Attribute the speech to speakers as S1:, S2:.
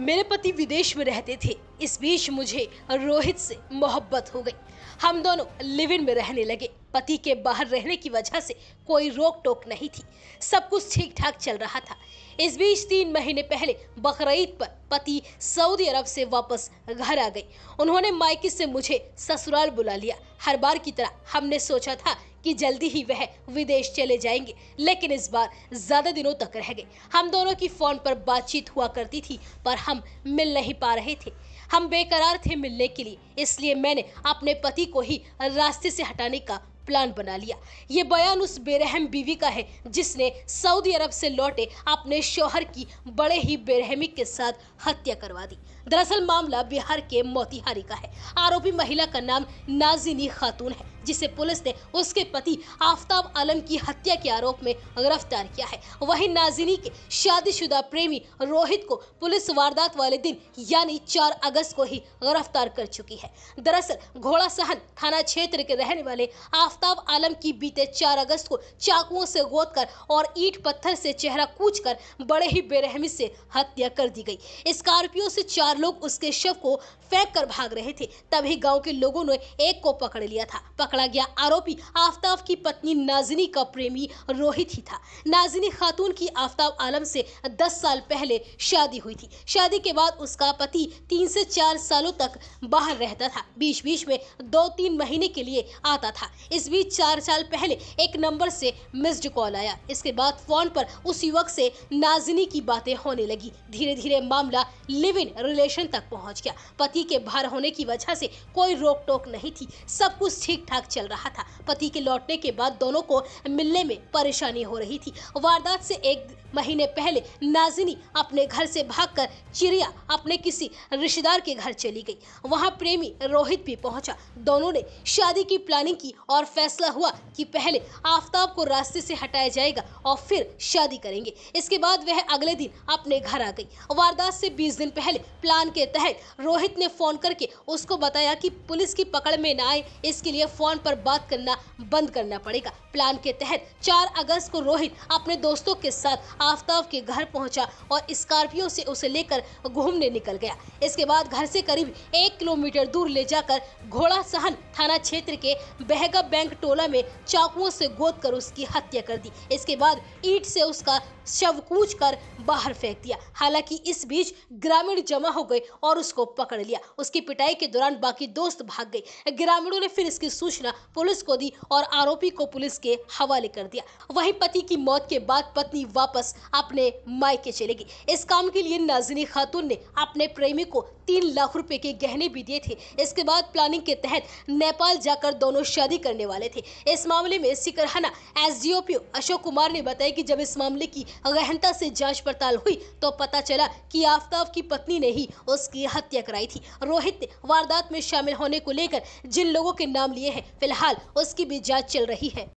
S1: मेरे पति विदेश में रहते थे इस बीच मुझे रोहित से मोहब्बत हो गई हम दोनों लिव इन में रहने लगे पति के बाहर रहने की वजह से कोई रोक टोक नहीं थी सब कुछ ठीक ठाक चल रहा था इस बीच तीन महीने पहले बकरीद पर पति सऊदी अरब से वापस घर आ गई उन्होंने मायके से मुझे ससुराल बुला लिया हर बार की तरह हमने सोचा था कि जल्दी ही वह विदेश चले जाएंगे लेकिन इस बार ज्यादा दिनों तक रह गए हम दोनों की फोन पर बातचीत हुआ करती थी पर हम मिल नहीं पा रहे थे हम बेकरार थे मिलने के लिए इसलिए मैंने अपने पति को ही रास्ते से हटाने का प्लान बना लिया ये बयान उस बेरहम बीवी का है जिसने सऊदी अरब से लौटे अपने शोहर की बड़े ही बेरहमी के साथ हत्या करवा दी दरअसल मामला बिहार के मोतिहारी का है आरोपी महिला का नाम नाजिनी खातून है जिसे पुलिस ने उसके पति आफताब आलम की हत्या के आरोप में गिरफ्तार किया है वहीं नाजिनी के शादीशुदा प्रेमी रोहित को पुलिस वारदात वाले दिन यानी 4 अगस्त को ही गिरफ्तार कर चुकी है दरअसल घोड़ा सहन थाना क्षेत्र के रहने वाले आफ आफ्ताब आलम की बीते 4 अगस्त को चाकुओं से गोद कर और ईट पत्थर से चेहरा कूच कर बड़े ही बेरहमी से हत्या कर दी गई स्कॉर्पियो से चार लोग उसके शव को फेंक कर भाग रहे थे तभी गांव के लोगों ने एक को पकड़ लिया था पकड़ा गया आरोपी आफ्ताब की पत्नी नाजिनी का प्रेमी रोहित ही था नाजिनी खातून की आफ्ताब आलम से दस साल पहले शादी हुई थी शादी के बाद उसका पति तीन से चार सालों तक बाहर रहता था बीच बीच में दो तीन महीने के लिए आता था इस इस बीच चार साल पहले एक नंबर से मिस्ड कॉल आया इसके बाद फोन पर उस युवक से नाजनी की बातें होने लगी धीरे धीरे मामला लिव इन रिलेशन तक पहुंच गया पति के बाहर होने की वजह से कोई रोक टोक नहीं थी सब कुछ ठीक ठाक चल रहा था पति के लौटने के बाद दोनों को मिलने में परेशानी हो रही थी वारदात से एक महीने पहले नाजिनी अपने घर से भागकर चिड़िया अपने किसी रिश्तेदार के घर चली गई वहां प्रेमी रोहित भी पहुंचा दोनों ने शादी की प्लानिंग की और फैसला हुआ कि पहले आफ्ताब को रास्ते से हटाया जाएगा और फिर शादी करेंगे इसके बाद वह अगले दिन अपने घर आ गई वारदात से 20 दिन पहले प्लान के तहत रोहित ने फोन करके उसको बताया कि पुलिस की पकड़ में ना आए इसके लिए फोन पर बात करना बंद करना पड़ेगा प्लान के तहत चार अगस्त को रोहित अपने दोस्तों के साथ आफ्ताब के घर पहुँचा और स्कॉर्पियो से उसे लेकर घूमने निकल गया इसके बाद घर से करीब एक किलोमीटर दूर ले जाकर घोड़ा सहन थाना क्षेत्र के बहगा बैंक टोला में चाकुओं से गोद कर उसकी हत्या कर दी इसके बाद ईट से उसका शव कूच कर बाहर फेंक दिया हालांकि इस बीच ग्रामीण जमा हो गए और उसको पकड़ लिया उसकी पिटाई के दौरान बाकी दोस्त भाग गए ग्रामीणों ने फिर इसकी सूचना पुलिस को दी और आरोपी को पुलिस के हवाले कर दिया वही पति की मौत के बाद पत्नी वापस अपने मायके चले गई इस काम के लिए नाजनी खातून ने अपने प्रेमी को तीन लाख रुपए के गहने भी दिए थे इसके बाद प्लानिंग के तहत नेपाल जाकर दोनों शादी करने वाले वाले थे इस मामले में सिकरहना एस अशोक कुमार ने बताया कि जब इस मामले की गहनता से जांच पड़ताल हुई तो पता चला कि आफ्ताब की पत्नी ने ही उसकी हत्या कराई थी रोहित ने वारदात में शामिल होने को लेकर जिन लोगों के नाम लिए हैं फिलहाल उसकी भी जाँच चल रही है